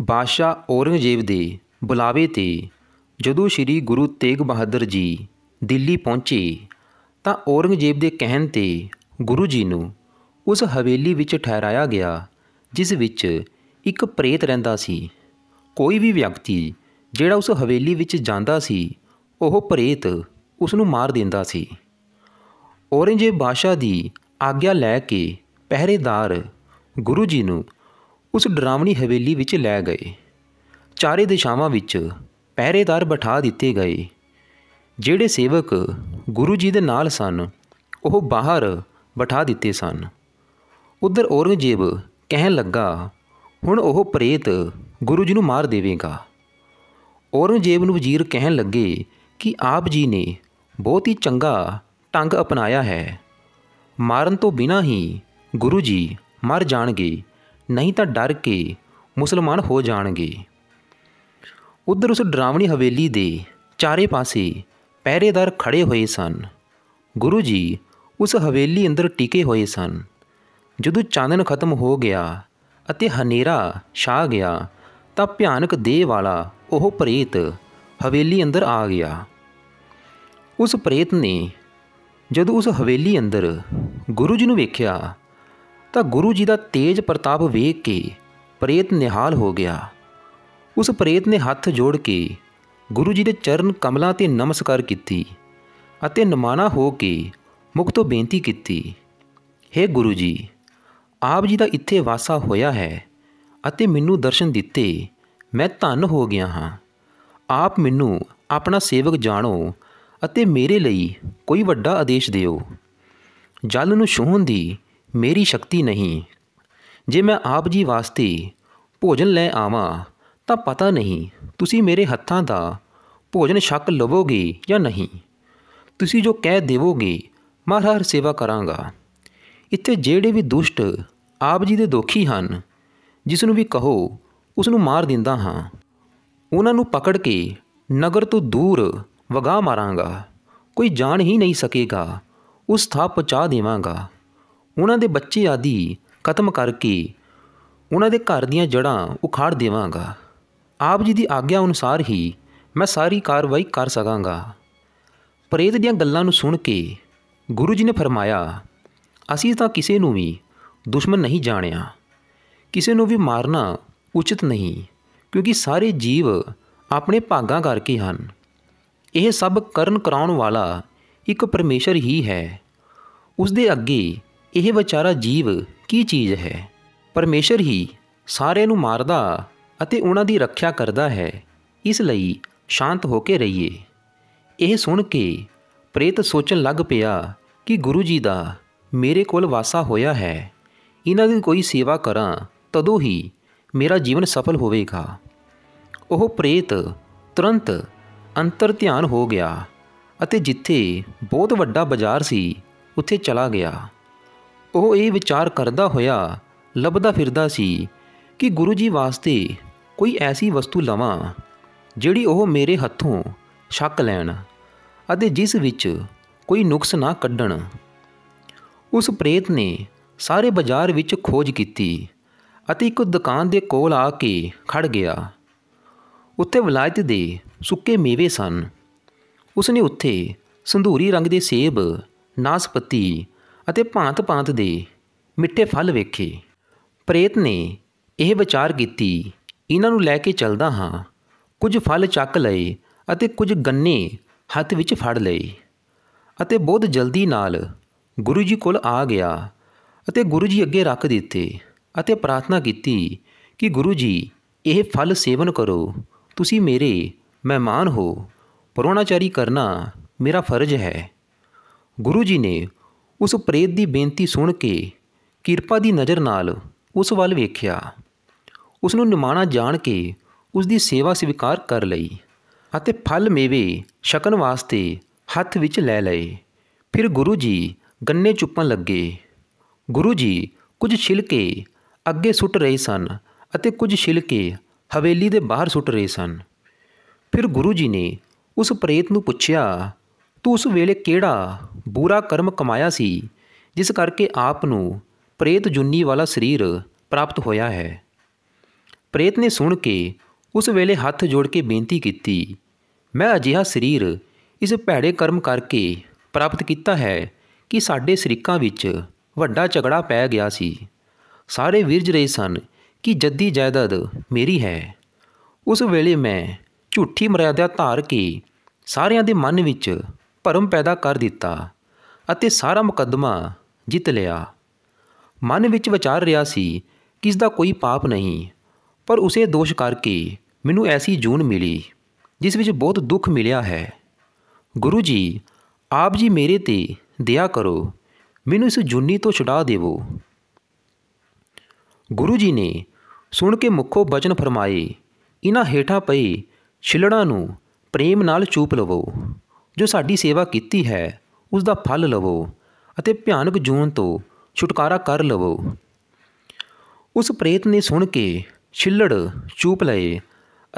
ਬਾਦਸ਼ਾਹ ਔਰੰਗਜ਼ੇਬ ਦੇ ਬੁਲਾਵੇ 'ਤੇ ਜਦੋਂ ਸ੍ਰੀ ਗੁਰੂ ਤੇਗ ਬਹਾਦਰ ਜੀ ਦਿੱਲੀ ਪਹੁੰਚੇ ਤਾਂ ਔਰੰਗਜ਼ੇਬ ਦੇ ਕਹਿਣ 'ਤੇ ਗੁਰੂ ਜੀ ਨੂੰ ਉਸ ਹਵੇਲੀ ਵਿੱਚ ਠਹਿਰਾਇਆ ਗਿਆ ਜਿਸ ਵਿੱਚ ਇੱਕ ਪ੍ਰੇਤ ਰਹਿੰਦਾ ਸੀ ਕੋਈ ਵੀ ਵਿਅਕਤੀ ਜਿਹੜਾ ਉਸ ਹਵੇਲੀ ਵਿੱਚ ਜਾਂਦਾ ਸੀ ਉਹ ਪ੍ਰੇਤ ਉਸ ਨੂੰ ਮਾਰ ਦਿੰਦਾ ਸੀ ਔਰੰਗਜ਼ੇਬ ਬਾਦਸ਼ਾਹ ਦੀ ਆਗਿਆ ਲੈ ਕੇ ਪਹਿਰੇਦਾਰ ਗੁਰੂ ਜੀ ਨੂੰ ਉਸ ਡਰਾਵਣੀ ਹਵੇਲੀ ਵਿੱਚ ਲੈ ਗਏ ਚਾਰੇ ਦਿਸ਼ਾਵਾਂ ਵਿੱਚ ਪਹਿਰੇਦਾਰ ਬਿਠਾ ਦਿੱਤੇ ਗਏ ਜਿਹੜੇ ਸੇਵਕ ਗੁਰੂ ਜੀ ਦੇ ਨਾਲ ਸਨ ਉਹ ਬਾਹਰ ਬਿਠਾ ਦਿੱਤੇ ਸਨ ਉਧਰ ਔਰੰਗਜ਼ੇਬ ਕਹਿਣ ਲੱਗਾ ਹੁਣ ਉਹ ਪ੍ਰੇਤ ਗੁਰੂ ਜੀ ਨੂੰ ਮਾਰ ਦੇਵੇਗਾ ਔਰੰਗਜ਼ੇਬ ਨੂੰ ਵਜ਼ੀਰ ਕਹਿਣ ਲੱਗੇ ਕਿ ਆਪ ਜੀ ਨੇ ਬਹੁਤ ਹੀ ਚੰਗਾ ਟੰਗ ਅਪਣਾਇਆ ਹੈ ਮਾਰਨ ਤੋਂ ਬਿਨਾਂ ਹੀ ਗੁਰੂ ਜੀ ਮਰ ਜਾਣਗੇ ਨਹੀਂ ਤਾਂ ਡਰ ਕੇ ਮੁਸਲਮਾਨ ਹੋ ਜਾਣਗੇ ਉਧਰ ਉਸ ਡਰਾਵਣੀ ਹਵੇਲੀ ਦੇ ਚਾਰੇ ਪਾਸੇ ਪਹਿਰੇਦਾਰ ਖੜੇ ਹੋਏ ਸਨ ਗੁਰੂ ਜੀ ਉਸ ਹਵੇਲੀ ਅੰਦਰ ਟਿਕੇ ਹੋਏ ਸਨ ਜਦੋਂ ਚਾਨਣ ਖਤਮ ਹੋ ਗਿਆ ਅਤੇ ਹਨੇਰਾ ਛਾ ਗਿਆ ਤਾਂ ਭਿਆਨਕ ਦੇਹ ਵਾਲਾ ਉਹ ਪ੍ਰੇਤ ਹਵੇਲੀ ਅੰਦਰ ਆ ਗਿਆ ਉਸ ਪ੍ਰੇਤ ਨੇ ਜਦੋਂ ਉਸ ਹਵੇਲੀ ਅੰਦਰ ਗੁਰੂ ਜੀ ਨੂੰ ਵੇਖਿਆ ਤਾਂ ਗੁਰੂ ਜੀ ਦਾ ਤੇਜ ਪ੍ਰਤਾਪ ਵੇਖ ਕੇ ਪ੍ਰੇਤ ਨਿਹਾਲ ਹੋ ਗਿਆ ਉਸ ਪ੍ਰੇਤ ਨੇ ਹੱਥ ਜੋੜ ਕੇ ਗੁਰੂ ਜੀ ਦੇ ਚਰਨ ਕਮਲਾਂ ਤੇ ਨਮਸਕਾਰ ਕੀਤੀ ਅਤੇ ਨਮਾਣਾ ਹੋ ਕੇ ਮੁਖ ਤੋਂ ਬੇਨਤੀ ਕੀਤੀ हे ਗੁਰੂ ਜੀ ਆਪ ਜੀ ਦਾ ਇੱਥੇ ਵਾਸਾ ਹੋਇਆ ਹੈ ਅਤੇ ਮੈਨੂੰ ਦਰਸ਼ਨ ਦਿੱਤੇ ਮੈਂ ਧੰਨ ਹੋ ਗਿਆ ਹਾਂ ਆਪ ਮੈਨੂੰ ਆਪਣਾ ਸੇਵਕ ਜਾਣੋ ਅਤੇ ਮੇਰੇ ਲਈ ਕੋਈ ਵੱਡਾ ਆਦੇਸ਼ ਦਿਓ ਜਲ ਨੂੰ ਛੂਹਣ ਦੀ ਮੇਰੀ ਸ਼ਕਤੀ ਨਹੀਂ ਜੇ ਮੈਂ ਆਪ ਜੀ ਵਾਸਤੇ ਭੋਜਨ ਲੈ ਆਵਾਂ ਤਾਂ ਪਤਾ ਨਹੀਂ ਤੁਸੀਂ ਮੇਰੇ ਹੱਥਾਂ ਦਾ ਭੋਜਨ ਛਕ ਲਵੋਗੇ ਜਾਂ ਨਹੀਂ ਤੁਸੀਂ ਜੋ ਕਹਿ ਦੇਵੋਗੇ ਮੈਂ ਹਰ ਸੇਵਾ ਕਰਾਂਗਾ ਇੱਥੇ ਜਿਹੜੇ ਵੀ ਦੁਸ਼ਟ ਆਪ ਜੀ ਦੇ ਦੋਖੀ ਹਨ ਜਿਸ ਨੂੰ ਵੀ ਕਹੋ ਉਸ ਨੂੰ ਮਾਰ ਦਿੰਦਾ ਹਾਂ ਉਹਨਾਂ ਨੂੰ ਪਕੜ ਕੇ ਨਗਰ ਤੋਂ ਦੂਰ ਵਗਾ ਮਾਰਾਂਗਾ ਕੋਈ ਜਾਣ ਹੀ ਨਹੀਂ ਸਕੇਗਾ ਉਸ ਥਾਂ ਪਹੁੰਚਾ ਦੇਵਾਂਗਾ ਉਹਨਾਂ ਦੇ ਬੱਚੇ ਆਦਿ ਖਤਮ ਕਰਕੇ ਉਹਨਾਂ ਦੇ ਘਰ ਦੀਆਂ ਜੜਾਂ ਉਖਾੜ ਦੇਵਾਂਗਾ ਆਪ ਜੀ ਦੀ ਆਗਿਆ ਅਨੁਸਾਰ ਹੀ ਮੈਂ ਸਾਰੀ ਕਾਰਵਾਈ ਕਰ ਸਕਾਂਗਾ ਪ੍ਰੇਤ ਦੀਆਂ ਗੱਲਾਂ ਨੂੰ ਸੁਣ ਕੇ ਗੁਰੂ ਜੀ ਨੇ ਫਰਮਾਇਆ ਅਸੀਂ ਤਾਂ ਕਿਸੇ ਨੂੰ ਵੀ ਦੁਸ਼ਮਣ ਨਹੀਂ ਜਾਣਿਆ ਕਿਸੇ ਨੂੰ ਵੀ ਮਾਰਨਾ ਉਚਿਤ ਨਹੀਂ ਕਿਉਂਕਿ ਸਾਰੇ ਜੀਵ ਆਪਣੇ ਭਾਗਾਂ ਕਰਕੇ ਹਨ ਇਹ ਸਭ ਕਰਨ ਕਰਾਉਣ ਵਾਲਾ ਇੱਕ ਪਰਮੇਸ਼ਰ ਹੀ ਹੈ ਉਸ ਦੇ ਅੱਗੇ ਇਹ ਵਿਚਾਰਾ ਜੀਵ ਕੀ ਚੀਜ਼ ਹੈ ਪਰਮੇਸ਼ਰ ਹੀ ਸਾਰਿਆਂ ਨੂੰ ਮਾਰਦਾ ਅਤੇ ਉਹਨਾਂ ਦੀ ਰੱਖਿਆ ਕਰਦਾ ਹੈ ਇਸ ਲਈ ਸ਼ਾਂਤ ਹੋ ਕੇ ਰਹੀਏ ਇਹ ਸੁਣ ਕੇ ਪ੍ਰੇਤ ਸੋਚਣ ਲੱਗ ਪਿਆ ਕਿ ਗੁਰੂ ਜੀ ਦਾ ਮੇਰੇ ਕੋਲ ਵਾਸਾ ਹੋਇਆ ਹੈ ਇਹਨਾਂ ਦੀ ਕੋਈ ਸੇਵਾ ਕਰਾਂ ਤਦੋਂ ਹੀ ਮੇਰਾ ਜੀਵਨ ਸਫਲ ਹੋਵੇਗਾ ਉਹ ਪ੍ਰੇਤ ਤੁਰੰਤ ਅੰਤਰ ਧਿਆਨ ਹੋ ਗਿਆ ਅਤੇ ਜਿੱਥੇ ਬਹੁਤ ਵੱਡਾ ਬਾਜ਼ਾਰ ਸੀ ਉੱਥੇ ਚਲਾ ਗਿਆ ਉਹ ਇਹ ਵਿਚਾਰ ਕਰਦਾ ਹੋਇਆ ਲੱਭਦਾ ਫਿਰਦਾ ਸੀ ਕਿ ਗੁਰੂ ਜੀ ਵਾਸਤੇ ਕੋਈ ਐਸੀ ਵਸਤੂ ਲਵਾਂ ਜਿਹੜੀ ਉਹ ਮੇਰੇ ਹੱਥੋਂ ਛੱਕ ਲੈਣ ਅਤੇ ਜਿਸ ਵਿੱਚ ਕੋਈ ਨੁਕਸ ਨਾ ਕੱਢਣ ਉਸ ਪ੍ਰੇਤ ਨੇ ਸਾਰੇ ਬਾਜ਼ਾਰ ਵਿੱਚ ਖੋਜ ਕੀਤੀ ਅਤੇ ਇੱਕ ਦੁਕਾਨ ਦੇ ਕੋਲ ਆ ਕੇ ਖੜ ਗਿਆ ਉੱਤੇ ਵਿਲਾਇਤ ਦੇ ਸੁੱਕੇ ਮੇਵੇ ਸਨ ਉਸਨੇ ਉੱਥੇ ਸੰਧੂਰੀ ਰੰਗ ਦੇ ਸੇਬ ਨਾਸਪਤੀ ਅਤੇ ਭਾਂਤ-ਭਾਂਤ ਦੇ ਮਿੱਠੇ ਫਲ ਵੇਖੇ ਪ੍ਰੇਤ ਨੇ ਇਹ ਵਿਚਾਰ ਕੀਤੀ ਇਹਨਾਂ ਨੂੰ ਲੈ ਕੇ ਚੱਲਦਾ ਹਾਂ ਕੁਝ ਫਲ ਚੱਕ ਲਏ ਅਤੇ ਕੁਝ ਗੰਨੇ ਹੱਥ ਵਿੱਚ ਫੜ ਲਏ ਅਤੇ ਬਹੁਤ ਜਲਦੀ ਨਾਲ ਗੁਰੂ ਜੀ ਕੋਲ ਆ ਗਿਆ ਅਤੇ ਗੁਰੂ ਜੀ ਅੱਗੇ ਰੱਖ ਦਿੱਤੇ ਅਤੇ ਪ੍ਰਾਰਥਨਾ ਕੀਤੀ ਕਿ ਗੁਰੂ ਜੀ ਇਹ ਫਲ ਸੇਵਨ ਕਰੋ ਤੁਸੀਂ ਮੇਰੇ ਮਹਿਮਾਨ ਹੋ ਪਰਵਾਨਾਚਾਰੀ ਕਰਨਾ ਮੇਰਾ ਫਰਜ਼ ਹੈ ਗੁਰੂ ਜੀ ਨੇ ਉਸ ਪ੍ਰੇਤ ਦੀ ਬੇਨਤੀ ਸੁਣ ਕੇ ਕਿਰਪਾ ਦੀ ਨਜ਼ਰ ਨਾਲ ਉਸ ਵੱਲ ਵੇਖਿਆ ਉਸ ਨੂੰ ਨਿਮਾਣਾ ਜਾਣ ਕੇ ਉਸ ਦੀ ਸੇਵਾ ਸਵੀਕਾਰ ਕਰ ਲਈ ਅਤੇ ਫਲ ਮੇਵੇ ਛਕਣ ਵਾਸਤੇ ਹੱਥ ਵਿੱਚ ਲੈ ਲਏ ਫਿਰ ਗੁਰੂ ਜੀ ਗੰਨੇ ਚੁੱਪਣ ਲੱਗੇ ਗੁਰੂ ਜੀ ਕੁਝ ਛਿਲਕੇ ਅੱਗੇ ਸੁੱਟ ਰਹੇ ਸਨ ਅਤੇ ਕੁਝ ਛਿਲਕੇ ਹਵੇਲੀ ਦੇ ਬਾਹਰ ਸੁੱਟ ਰਹੇ ਸਨ ਫਿਰ ਗੁਰੂ ਜੀ ਨੇ ਉਸ ਪ੍ਰੇਤ ਨੂੰ ਪੁੱਛਿਆ ਤੂੰ ਉਸ ਵੇਲੇ ਕਿਹੜਾ ਬੁਰਾ ਕਰਮ ਕਮਾਇਆ ਸੀ ਜਿਸ ਕਰਕੇ ਆਪ ਨੂੰ ਪ੍ਰੇਤ ਜੁੰਨੀ ਵਾਲਾ ਸਰੀਰ ਪ੍ਰਾਪਤ ਹੋਇਆ ਹੈ ਪ੍ਰੇਤ ਨੇ ਸੁਣ ਕੇ ਉਸ ਵੇਲੇ ਹੱਥ ਜੋੜ ਕੇ ਬੇਨਤੀ ਕੀਤੀ ਮੈਂ ਅਜਿਹਾ ਸਰੀਰ ਇਸ ਭੈੜੇ ਕਰਮ ਕਰਕੇ ਪ੍ਰਾਪਤ ਕੀਤਾ ਹੈ ਕਿ ਸਾਡੇ ਸ਼ਰੀਕਾਂ ਵਿੱਚ ਵੱਡਾ ਝਗੜਾ ਪੈ ਗਿਆ ਸੀ ਸਾਰੇ ਵਿਰਜ ਰਹੇ ਸਨ ਕਿ ਜੱਦੀ ਜਾਇਦਾਦ ਮੇਰੀ ਹੈ ਉਸ ਵੇਲੇ ਮੈਂ ਝੂਠੀ ਮਰਿਆਦਾ ਧਾਰ ਕੇ ਸਾਰਿਆਂ ਦੇ ਮਨ ਵਿੱਚ ਭਰਮ ਪੈਦਾ ਕਰ ਦਿੱਤਾ ਅਤੇ ਸਾਰਾ ਮੁਕੱਦਮਾ ਜਿੱਤ ਲਿਆ ਮਨ ਵਿੱਚ ਵਿਚਾਰ ਰਿਹਾ ਸੀ ਕਿ ਇਸ ਦਾ ਕੋਈ ਪਾਪ ਨਹੀਂ ਪਰ ਉਸੇ ਦੋਸ਼ ਕਰਕੇ ਮੈਨੂੰ ਐਸੀ ਜੂਨ ਮਿਲੀ ਜਿਸ ਵਿੱਚ ਬਹੁਤ ਦੁੱਖ ਮਿਲਿਆ ਹੈ ਗੁਰੂ ਜੀ ਆਪ ਜੀ ਮੇਰੇ ਤੇ ਦਇਆ ਕਰੋ ਮੈਨੂੰ ਇਸ ਜੁਨੀ ਤੋਂ ਛੁਡਾ ਦੇਵੋ ਗੁਰੂ ਜੀ ਨੇ ਸੁਣ ਕੇ ਮੁੱਖੋਂ ਬਚਨ ਫਰਮਾਏ ਇਨ੍ਹਾਂ ਹੇਠਾਂ ਪਈ ਛਿਲੜਾਂ ਨੂੰ ਪ੍ਰੇਮ ਨਾਲ ਚੂਪ ਲਵੋ ਜੋ ਸਾਡੀ ਸੇਵਾ ਕੀਤੀ ਹੈ ਉਸ ਦਾ ਫਲ ਲਵੋ ਅਤੇ ਭਿਆਨਕ ਜੂਨ ਤੋਂ ਛੁਟਕਾਰਾ ਕਰ ਲਵੋ ਉਸ ਪ੍ਰੇਤ ਨੇ ਸੁਣ ਕੇ ਛਿੱਲੜ ਚੂਪ ਲਏ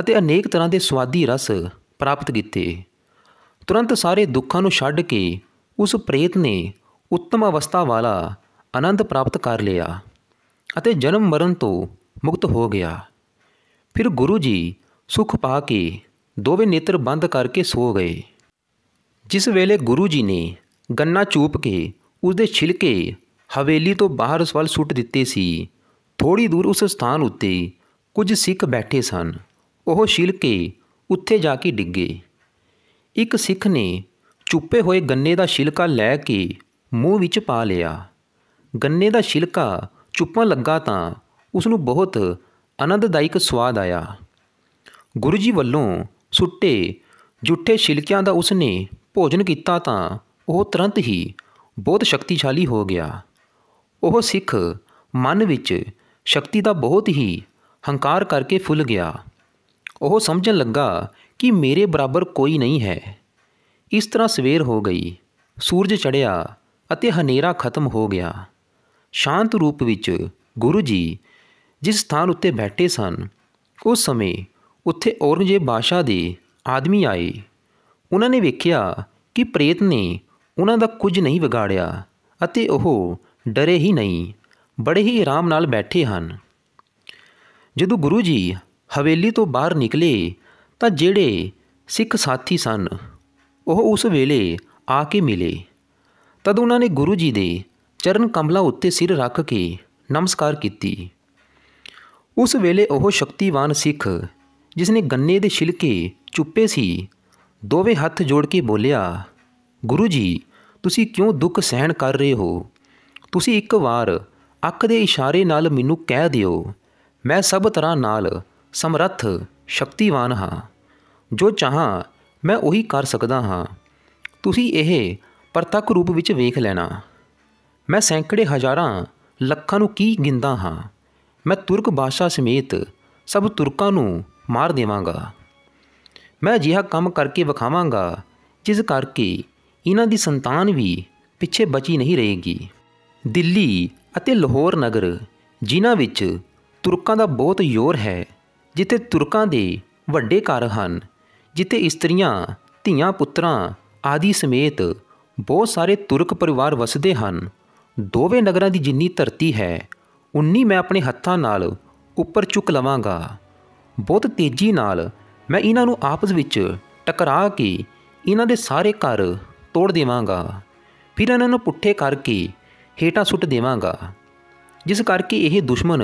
ਅਤੇ ਅਨੇਕ ਤਰ੍ਹਾਂ ਦੇ ਸਵਾਦੀ ਰਸ ਪ੍ਰਾਪਤ ਕੀਤੇ ਤੁਰੰਤ ਸਾਰੇ ਦੁੱਖਾਂ ਨੂੰ ਛੱਡ ਕੇ ਉਸ ਪ੍ਰੇਤ ਨੇ ਉੱਤਮ ਅਵਸਥਾ ਵਾਲਾ ਆਨੰਦ ਪ੍ਰਾਪਤ ਕਰ ਲਿਆ ਅਤੇ ਜਨਮ ਮਰਨ ਤੋਂ ਮੁਕਤ ਹੋ ਗਿਆ ਫਿਰ ਗੁਰੂ ਜੀ ਸੁਖ ਪਾ ਕੇ ਦੋਵੇਂ ਨੇਤਰ ਬੰਦ ਕਰਕੇ ਸੋ ਗਏ ਜਿਸ ਵੇਲੇ ਗੁਰੂ ਜੀ ਨੇ ਗੰਨਾ ਚੂਪ ਕੇ ਉਸ ਦੇ ਛਿਲਕੇ ਹਵੇਲੀ ਤੋਂ ਬਾਹਰ ਉਸ ਵੱਲ ਸੁੱਟ ਦਿੱਤੇ ਸੀ ਥੋੜੀ ਦੂਰ ਉਸ ਸਥਾਨ ਉੱਤੇ ਕੁਝ ਸਿੱਖ ਬੈਠੇ ਸਨ ਉਹ ਛਿਲਕੇ ਉੱਥੇ ਜਾ ਕੇ ਡਿੱਗੇ ਇੱਕ ਸਿੱਖ ਨੇ ਚੁੱਪੇ ਹੋਏ ਗੰਨੇ ਦਾ ਛਿਲਕਾ ਲੈ ਕੇ ਮੂੰਹ ਵਿੱਚ ਪਾ ਲਿਆ ਗੰਨੇ ਦਾ ਛਿਲਕਾ ਚੁੱਪਾਂ ਲੱਗਾ ਤਾਂ ਉਸ ਨੂੰ ਬਹੁਤ ਆਨੰਦਦਾਇਕ ਸਵਾਦ ਆਇਆ ਗੁਰੂ ਜੀ ਵੱਲੋਂ ਸੁੱਟੇ ਜੁੱਠੇ ਛਿਲਕਿਆਂ ਦਾ ਉਸ ਨੇ ਭੋਜਨ ਕੀਤਾ ਤਾਂ ਉਹ ਤੁਰੰਤ ਹੀ ਬਹੁਤ ਸ਼ਕਤੀਸ਼ਾਲੀ ਹੋ ਗਿਆ ਉਹ ਸਿੱਖ ਮਨ ਵਿੱਚ ਸ਼ਕਤੀ ਦਾ ਬਹੁਤ ਹੀ ਹੰਕਾਰ ਕਰਕੇ ਫੁੱਲ ਗਿਆ ਉਹ ਸਮਝਣ ਲੱਗਾ ਕਿ ਮੇਰੇ ਬਰਾਬਰ ਕੋਈ ਨਹੀਂ ਹੈ ਇਸ ਤਰ੍ਹਾਂ ਸਵੇਰ ਹੋ ਗਈ ਸੂਰਜ ਚੜ੍ਹਿਆ ਅਤੇ ਹਨੇਰਾ ਖਤਮ ਹੋ ਗਿਆ ਸ਼ਾਂਤ ਰੂਪ ਵਿੱਚ ਗੁਰੂ ਜੀ ਜਿਸ ਸਥਾਨ ਉੱਤੇ ਬੈਠੇ ਸਨ ਉਸ ਸਮੇਂ ਉੱਥੇ ਔਰੰਗਜ਼ੇਬ ਬਾਦਸ਼ਾਹ ਦੇ ਆਦਮੀ ਆਏ ਉਹਨਾਂ ਨੇ ਵੇਖਿਆ ਕਿ ਪ੍ਰੇਤ ਨੇ ਉਹਨਾਂ ਦਾ ਕੁਝ ਨਹੀਂ ਵਿਗਾੜਿਆ ਅਤੇ ਉਹ ਡਰੇ ਹੀ ਨਹੀਂ ਬੜੇ ਹੀ ਆਰਾਮ ਨਾਲ ਬੈਠੇ ਹਨ ਜਦੋਂ ਗੁਰੂ ਜੀ ਹਵੇਲੀ ਤੋਂ ਬਾਹਰ ਨਿਕਲੇ ਤਾਂ ਜਿਹੜੇ ਸਿੱਖ ਸਾਥੀ ਸਨ ਉਹ ਉਸ ਵੇਲੇ ਆ ਕੇ ਮਿਲੇ ਤਦ ਉਹਨਾਂ ਨੇ ਗੁਰੂ ਜੀ ਦੇ ਚਰਨ ਕਮਲਾਂ ਉੱਤੇ ਸਿਰ ਰੱਖ ਕੇ ਨਮਸਕਾਰ ਕੀਤੀ ਉਸ ਵੇਲੇ ਉਹ ਸ਼ਕਤੀਵਾਨ ਸਿੱਖ ਜਿਸ ਨੇ ਗੰਨੇ ਦੇ ਛਿਲਕੇ ਚੁੱਪੇ ਸੀ ਦੋਵੇਂ ਹੱਥ ਜੋੜ ਕੇ ਬੋਲਿਆ ਗੁਰੂ ਜੀ ਤੁਸੀਂ ਕਿਉਂ ਦੁੱਖ ਸਹਿਣ ਕਰ ਰਹੇ ਹੋ ਤੁਸੀਂ ਇੱਕ ਵਾਰ ਅੱਖ ਦੇ ਇਸ਼ਾਰੇ ਨਾਲ ਮੈਨੂੰ ਕਹਿ ਦਿਓ ਮੈਂ ਸਭ ਤਰ੍ਹਾਂ ਨਾਲ ਸਮਰੱਥ ਸ਼ਕਤੀਵਾਨ ਹਾਂ ਜੋ ਚਾਹਾਂ ਮੈਂ ਉਹੀ ਕਰ ਸਕਦਾ ਹਾਂ ਤੁਸੀਂ ਇਹ ਪ੍ਰਤੱਖ ਰੂਪ ਵਿੱਚ ਵੇਖ ਲੈਣਾ ਮੈਂ ਸੈਂਕੜੇ ਹਜ਼ਾਰਾਂ ਲੱਖਾਂ ਨੂੰ ਕੀ ਗਿੰਦਾ ਹਾਂ ਮੈਂ ਤੁਰਕ ਬਾਦਸ਼ਾਹ ਸਮੇਤ ਸਭ ਤੁਰਕਾਂ ਨੂੰ ਮਾਰ ਦੇਵਾਂਗਾ ਮੈਂ ਅਜਿਹਾ ਕੰਮ ਕਰਕੇ ਵਿਖਾਵਾਂਗਾ ਜਿਸ ਕਰਕੇ ਇਹਨਾਂ ਦੀ ਸੰਤਾਨ ਵੀ ਪਿੱਛੇ ਬਚੀ ਨਹੀਂ ਰਹੇਗੀ ਦਿੱਲੀ ਅਤੇ ਲਾਹੌਰ ਨਗਰ ਜਿਨ੍ਹਾਂ ਵਿੱਚ ਤੁਰਕਾਂ ਦਾ ਬਹੁਤ ਜ਼ੋਰ ਹੈ ਜਿੱਥੇ ਤੁਰਕਾਂ ਦੇ ਵੱਡੇ ਘਰ ਹਨ ਜਿੱਥੇ ਇਸਤਰੀਆਂ ਧੀਆਂ ਪੁੱਤਰਾਂ ਆਦਿ ਸਮੇਤ ਬਹੁਤ ਸਾਰੇ ਤੁਰਕ ਪਰਿਵਾਰ ਵਸਦੇ ਹਨ ਦੋਵੇਂ ਨਗਰਾਂ ਦੀ ਜਿੰਨੀ ਧਰਤੀ ਹੈ ਉਨੀ ਮੈਂ ਆਪਣੇ ਹੱਥਾਂ ਨਾਲ ਉੱਪਰ ਚੁੱਕ ਲਵਾਂਗਾ ਬਹੁਤ ਤੇਜ਼ੀ ਨਾਲ ਮੈਂ ਇਹਨਾਂ ਨੂੰ ਆਪਸ ਵਿੱਚ ਟਕਰਾ ਕੇ ਇਹਨਾਂ ਦੇ ਸਾਰੇ ਘਰ ਤੋੜ ਦੇਵਾਂਗਾ ਫਿਰ ਇਹਨਾਂ ਨੂੰ ਪੁੱਠੇ ਕਰਕੇ ਹੇਟਾ ਸੁੱਟ ਦੇਵਾਂਗਾ ਜਿਸ ਕਰਕੇ ਇਹ ਦੁਸ਼ਮਣ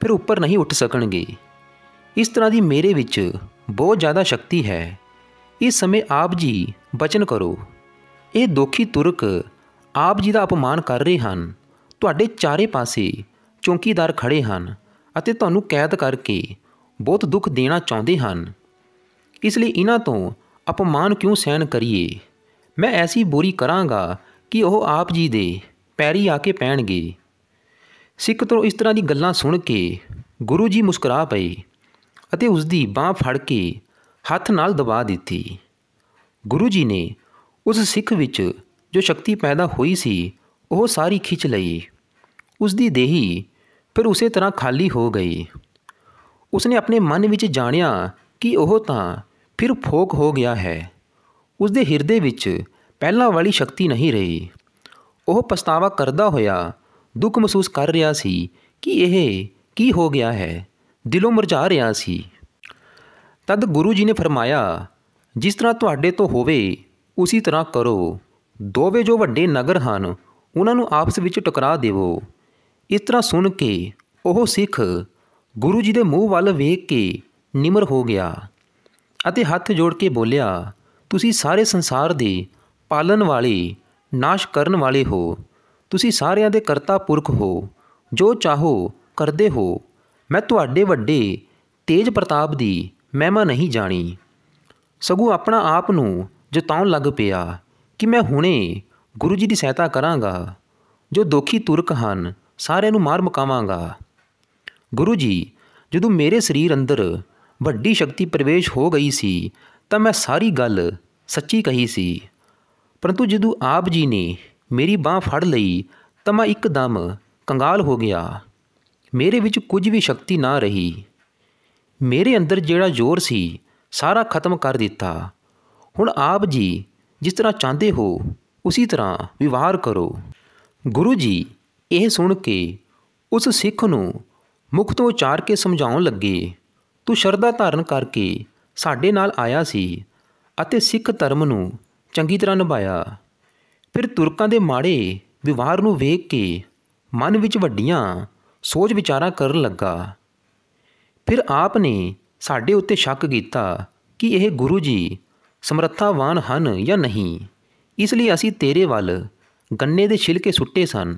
ਫਿਰ ਉੱਪਰ ਨਹੀਂ ਉੱਠ ਸਕਣਗੇ ਇਸ ਤਰ੍ਹਾਂ ਦੀ ਮੇਰੇ ਵਿੱਚ ਬਹੁਤ ਜ਼ਿਆਦਾ ਸ਼ਕਤੀ ਹੈ ਇਸ ਸਮੇਂ ਆਪ ਜੀ ਬਚਨ ਕਰੋ ਇਹ ਦੋਖੀ ਤੁਰਕ ਆਪ ਜੀ ਦਾ ਅਪਮਾਨ ਕਰ ਰਹੇ ਹਨ ਤੁਹਾਡੇ ਚਾਰੇ ਪਾਸੇ ਚੌਕੀਦਾਰ ਖੜੇ ਹਨ ਅਤੇ ਤੁਹਾਨੂੰ ਕੈਦ ਕਰਕੇ ਬਹੁਤ ਦੁੱਖ ਦੇਣਾ ਚਾਹੁੰਦੇ ਹਨ ਇਸ ਲਈ ਇਹਨਾਂ ਤੋਂ ਅਪਮਾਨ ਕਿਉਂ ਸਹਿਣ ਕਰੀਏ ਮੈਂ ਐਸੀ ਬੁਰੀ ਕਰਾਂਗਾ ਕਿ ਉਹ ਆਪ ਜੀ ਦੇ ਪੈਰੀ ਆ ਕੇ ਪੈਣਗੇ ਸਿੱਖ ਤੋਂ ਇਸ ਤਰ੍ਹਾਂ ਦੀ ਗੱਲਾਂ ਸੁਣ ਕੇ ਗੁਰੂ ਜੀ ਮੁਸਕਰਾ ਪਏ ਅਤੇ ਉਸ ਦੀ ਬਾਹ ਫੜ ਕੇ ਹੱਥ ਨਾਲ ਦਬਾ ਦਿੱਤੀ ਗੁਰੂ ਜੀ ਨੇ ਉਸ ਸਿੱਖ ਵਿੱਚ ਜੋ ਸ਼ਕਤੀ ਪੈਦਾ ਹੋਈ ਸੀ ਉਹ ਸਾਰੀ ਖਿੱਚ ਲਈ ਉਸ ਦੀ ਦੇਹੀ ਫਿਰ ਉਸੇ ਤਰ੍ਹਾਂ ਖਾਲੀ ਹੋ ਗਈ ਉਸਨੇ ਆਪਣੇ ਮਨ ਵਿੱਚ ਜਾਣਿਆ ਕਿ ਉਹ ਤਾਂ ਫਿਰ ਫੋਕ ਹੋ ਗਿਆ ਹੈ ਉਸ ਦੇ ਹਿਰਦੇ ਵਿੱਚ ਪਹਿਲਾਂ ਵਾਲੀ ਸ਼ਕਤੀ ਨਹੀਂ ਰਹੀ ਉਹ ਪਛਤਾਵਾ ਕਰਦਾ ਹੋਇਆ ਦੁੱਖ ਮਹਿਸੂਸ ਕਰ ਰਿਹਾ ਸੀ ਕਿ ਇਹ ਕੀ ਹੋ ਗਿਆ ਹੈ ਦਿਲੋਂ ਮਰਝਾ ਰਿਹਾ ਸੀ ਤਦ ਗੁਰੂ ਜੀ ਨੇ ਫਰਮਾਇਆ ਜਿਸ ਤਰ੍ਹਾਂ ਤੁਹਾਡੇ ਤੋਂ ਹੋਵੇ ਉਸੇ ਤਰ੍ਹਾਂ ਕਰੋ ਦੋਵੇਂ ਜੋ ਵੱਡੇ ਨਗਰ ਹਨ ਉਹਨਾਂ ਨੂੰ ਆਪਸ ਵਿੱਚ ਟਕਰਾ ਦੇਵੋ ਇਸ ਤਰ੍ਹਾਂ ਸੁਣ ਕੇ ਉਹ ਸਿੱਖ ਗੁਰੂ ਜੀ ਦੇ ਮੂੰਹ ਵੱਲ ਵੇਖ ਕੇ ਨਿਮਰ ਹੋ ਗਿਆ ਅਤੇ ਹੱਥ ਜੋੜ ਕੇ ਬੋਲਿਆ ਤੁਸੀਂ ਸਾਰੇ ਸੰਸਾਰ ਦੇ ਪਾਲਣ ਵਾਲੇ ਨਾਸ਼ ਕਰਨ ਵਾਲੇ ਹੋ ਤੁਸੀਂ ਸਾਰਿਆਂ ਦੇ ਕਰਤਾ ਪੁਰਖ ਹੋ ਜੋ ਚਾਹੋ ਕਰਦੇ ਹੋ ਮੈਂ ਤੁਹਾਡੇ ਵੱਡੇ ਤੇਜ ਪ੍ਰਤਾਪ ਦੀ ਮਹਿਮਾ ਨਹੀਂ ਜਾਣੀ ਸਗੋਂ ਆਪਣਾ ਆਪ ਨੂੰ ਜਤਾਉਣ ਲੱਗ ਪਿਆ ਕਿ ਮੈਂ ਹੁਣੇ ਗੁਰੂ ਜੀ ਦੀ ਸਹਾਇਤਾ ਕਰਾਂਗਾ ਜੋ ਦੋਖੀ ਤੁਰਕ ਹਨ ਸਾਰਿਆਂ ਨੂੰ ਮਾਰ ਮੁਕਾਵਾਂਗਾ ਗੁਰੂ ਜੀ ਜਦੋਂ ਮੇਰੇ ਸਰੀਰ ਅੰਦਰ ਵੱਡੀ ਸ਼ਕਤੀ ਪ੍ਰਵੇਸ਼ ਹੋ ਗਈ ਸੀ ਤਾਂ ਮੈਂ ਸਾਰੀ ਗੱਲ ਸੱਚੀ ਕਹੀ ਸੀ ਪਰੰਤੂ ਜਦੋਂ ਆਪ ਜੀ ਨੇ ਮੇਰੀ ਬਾਹ ਫੜ ਲਈ ਤਾਂ ਮੈਂ ਇੱਕਦਮ ਕੰਗਾਲ ਹੋ ਗਿਆ ਮੇਰੇ ਵਿੱਚ ਕੁਝ ਵੀ ਸ਼ਕਤੀ ਨਾ ਰਹੀ ਮੇਰੇ ਅੰਦਰ ਜਿਹੜਾ ਜ਼ੋਰ ਸੀ ਸਾਰਾ ਖਤਮ ਕਰ ਦਿੱਤਾ ਹੁਣ ਆਪ ਜੀ ਜਿਸ ਤਰ੍ਹਾਂ ਚਾਹਦੇ ਹੋ ਉਸੇ ਤਰ੍ਹਾਂ ਵਿਵਹਾਰ ਕਰੋ ਗੁਰੂ ਜੀ ਇਹ ਸੁਣ ਕੇ ਉਸ ਸਿੱਖ ਨੂੰ ਮੁਖ ਤੋਂ ਉਚਾਰ ਕੇ ਸਮਝਾਉਣ ਲੱਗੇ ਤੂੰ ਸ਼ਰਧਾ ਧਾਰਨ ਕਰਕੇ ਸਾਡੇ ਨਾਲ ਆਇਆ ਸੀ ਅਤੇ ਸਿੱਖ ਧਰਮ ਨੂੰ ਚੰਗੀ ਤਰ੍ਹਾਂ ਨਿਭਾਇਆ ਫਿਰ ਤੁਰਕਾਂ ਦੇ ਮਾੜੇ ਵਿਵਹਾਰ ਨੂੰ ਵੇਖ ਕੇ ਮਨ ਵਿੱਚ ਵੱਡੀਆਂ ਸੋਚ ਵਿਚਾਰਾਂ ਕਰਨ ਲੱਗਾ ਫਿਰ ਆਪ ਨੇ ਸਾਡੇ ਉੱਤੇ ਸ਼ੱਕ ਕੀਤਾ ਕਿ ਇਹ ਗੁਰੂ ਜੀ ਸਮਰੱਥਾਵਾਨ ਹਨ ਜਾਂ ਨਹੀਂ ਇਸ ਲਈ ਅਸੀਂ ਤੇਰੇ ਵੱਲ ਗੰਨੇ ਦੇ ਛਿਲਕੇ ਸੁੱਟੇ ਸਨ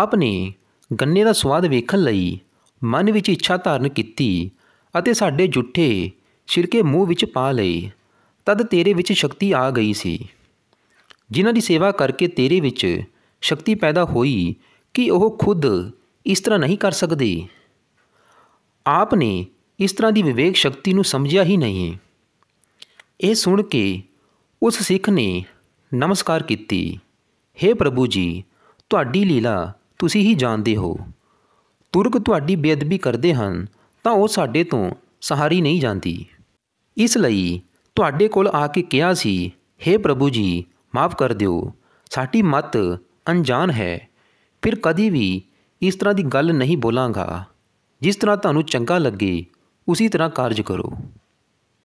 ਆਪ ਨੇ ਗੰਨੇ ਦਾ ਸਵਾਦ ਵੇਖਣ ਲਈ ਮਨ ਵਿੱਚ ਇੱਛਾ ਧਾਰਨ ਕੀਤੀ ਅਤੇ ਸਾਡੇ ਜੁੱਠੇ ਸਿਰਕੇ ਮੂੰਹ ਵਿੱਚ ਪਾ ਲਏ ਤਦ ਤੇਰੇ ਵਿੱਚ ਸ਼ਕਤੀ ਆ ਗਈ ਸੀ ਜਿਨ੍ਹਾਂ ਦੀ ਸੇਵਾ ਕਰਕੇ ਤੇਰੇ ਵਿੱਚ ਸ਼ਕਤੀ ਪੈਦਾ ਹੋਈ ਕਿ ਉਹ ਖੁਦ ਇਸ ਤਰ੍ਹਾਂ ਨਹੀਂ ਕਰ ਸਕਦੇ ਆਪ ਨੇ ਇਸ ਤਰ੍ਹਾਂ ਦੀ ਵਿਵੇਕ ਸ਼ਕਤੀ ਨੂੰ ਸਮਝਿਆ ਹੀ ਨਹੀਂ ਇਹ ਸੁਣ ਕੇ ਉਸ ਸਿੱਖ ਨੇ ਨਮਸਕਾਰ ਕੀਤੀ हे ਪ੍ਰਭੂ ਜੀ ਤੁਹਾਡੀ ਲੀਲਾ ਤੁਸੀਂ ਹੀ ਜਾਣਦੇ ਹੋ ਤੁਰਕ ਤੁਹਾਡੀ ਬੇਅਦਬੀ ਕਰਦੇ ਹਨ ਤਾਂ ਉਹ ਸਾਡੇ ਤੋਂ ਸਹਾਰੀ ਨਹੀਂ ਜਾਂਦੀ ਇਸ ਲਈ ਤੁਹਾਡੇ ਕੋਲ ਆ ਕੇ ਕਿਹਾ ਸੀ हे ਪ੍ਰਭੂ ਜੀ ਮਾਫ ਕਰ ਦਿਓ ਸਾਡੀ ਮਤ ਅਣਜਾਣ ਹੈ ਫਿਰ ਕਦੀ ਵੀ ਇਸ ਤਰ੍ਹਾਂ ਦੀ ਗੱਲ ਨਹੀਂ ਬੋਲਾਂਗਾ ਜਿਸ ਤਰ੍ਹਾਂ ਤੁਹਾਨੂੰ ਚੰਗਾ ਲੱਗੇ ਉਸੇ ਤਰ੍ਹਾਂ ਕਾਰਜ ਕਰੋ